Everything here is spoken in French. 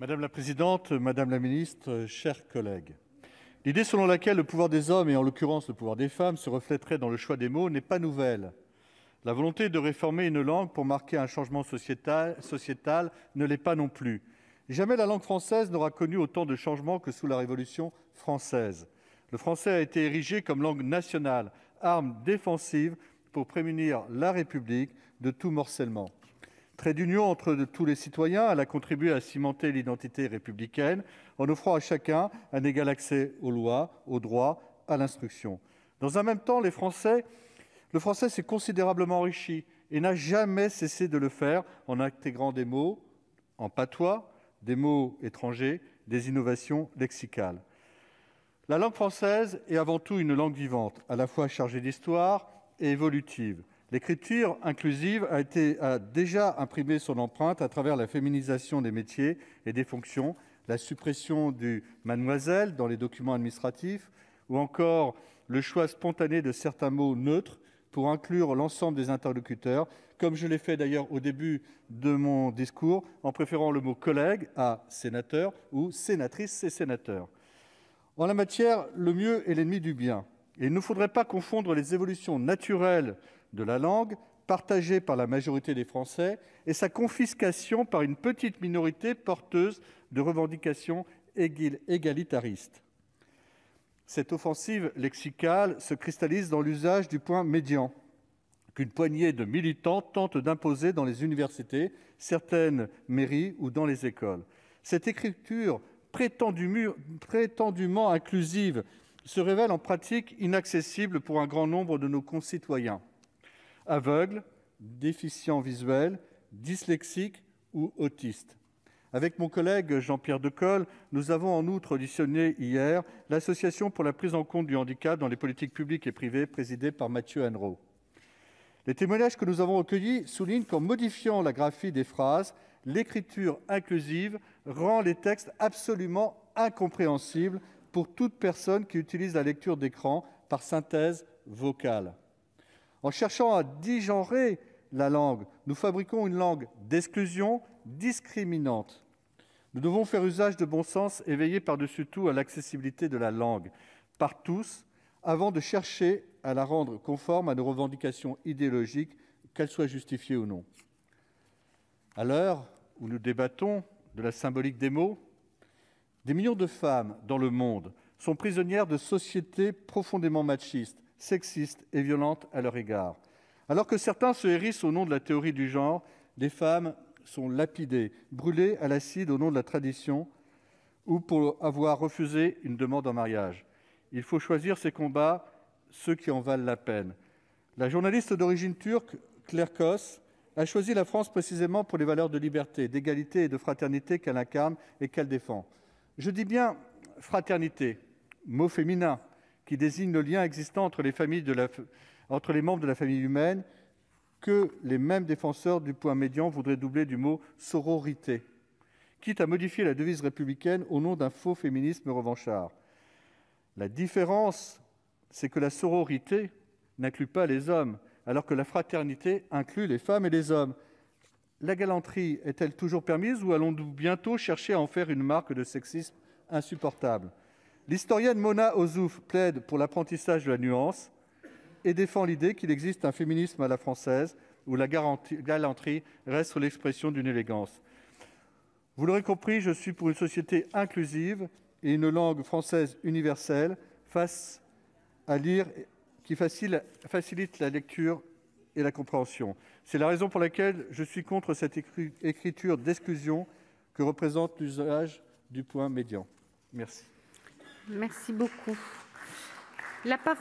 Madame la présidente, madame la ministre, chers collègues, l'idée selon laquelle le pouvoir des hommes, et en l'occurrence le pouvoir des femmes, se reflèterait dans le choix des mots n'est pas nouvelle. La volonté de réformer une langue pour marquer un changement sociétal, sociétal ne l'est pas non plus. Jamais la langue française n'aura connu autant de changements que sous la Révolution française. Le français a été érigé comme langue nationale, arme défensive pour prémunir la République de tout morcellement. Très d'union entre tous les citoyens, elle a contribué à cimenter l'identité républicaine en offrant à chacun un égal accès aux lois, aux droits, à l'instruction. Dans un même temps, le français s'est considérablement enrichi et n'a jamais cessé de le faire en intégrant des mots en patois, des mots étrangers, des innovations lexicales. La langue française est avant tout une langue vivante, à la fois chargée d'histoire et évolutive. L'écriture inclusive a, été, déjà imprimé son empreinte à travers la féminisation des métiers et des fonctions, la suppression du mademoiselle dans les documents administratifs, ou encore le choix spontané de certains mots neutres pour inclure l'ensemble des interlocuteurs, comme je l'ai fait d'ailleurs au début de mon discours, en préférant le mot collègue à sénateur ou sénatrice et sénateur. En la matière, le mieux est l'ennemi du bien il ne faudrait pas confondre les évolutions naturelles de la langue, partagée par la majorité des Français, et sa confiscation par une petite minorité porteuse de revendications égalitaristes. Cette offensive lexicale se cristallise dans l'usage du point médian, qu'une poignée de militants tente d'imposer dans les universités, certaines mairies ou dans les écoles. Cette écriture prétendument inclusive se révèle en pratique inaccessible pour un grand nombre de nos concitoyens, aveugles, déficients visuels, dyslexiques ou autistes. Avec mon collègue Jean-Pierre Decolle, nous avons en outre auditionné hier l'Association pour la prise en compte du handicap dans les politiques publiques et privées, présidée par Mathieu Hanrault. Les témoignages que nous avons recueillis soulignent qu'en modifiant la graphie des phrases, l'écriture inclusive rend les textes absolument incompréhensibles pour toute personne qui utilise la lecture d'écran par synthèse vocale. En cherchant à digenrer la langue, nous fabriquons une langue d'exclusion discriminante. Nous devons faire usage de bon sens et veiller par-dessus tout à l'accessibilité de la langue par tous avant de chercher à la rendre conforme à nos revendications idéologiques, qu'elles soient justifiées ou non. À l'heure où nous débattons de la symbolique des mots, des millions de femmes dans le monde sont prisonnières de sociétés profondément machistes, sexistes et violentes à leur égard. Alors que certains se hérissent au nom de la théorie du genre, des femmes sont lapidées, brûlées à l'acide au nom de la tradition ou pour avoir refusé une demande en mariage. Il faut choisir ces combats, ceux qui en valent la peine. La journaliste d'origine turque, Claire Koss, a choisi la France précisément pour les valeurs de liberté, d'égalité et de fraternité qu'elle incarne et qu'elle défend. Je dis bien fraternité, mot féminin qui désigne le lien existant entre les, familles entre les membres de la famille humaine que les mêmes défenseurs du point médian voudraient doubler du mot sororité, quitte à modifier la devise républicaine au nom d'un faux féminisme revanchard. La différence, c'est que la sororité n'inclut pas les hommes, alors que la fraternité inclut les femmes et les hommes. La galanterie est-elle toujours permise ou allons-nous bientôt chercher à en faire une marque de sexisme insupportable L'historienne Mona Ozouf plaide pour l'apprentissage de la nuance et défend l'idée qu'il existe un féminisme à la française où la galanterie reste l'expression d'une élégance. Vous l'aurez compris, je suis pour une société inclusive et une langue française universelle face à lire qui facilite la lecture et la compréhension. C'est la raison pour laquelle je suis contre cette écriture d'exclusion que représente l'usage du point médian. Merci. Merci beaucoup. La parole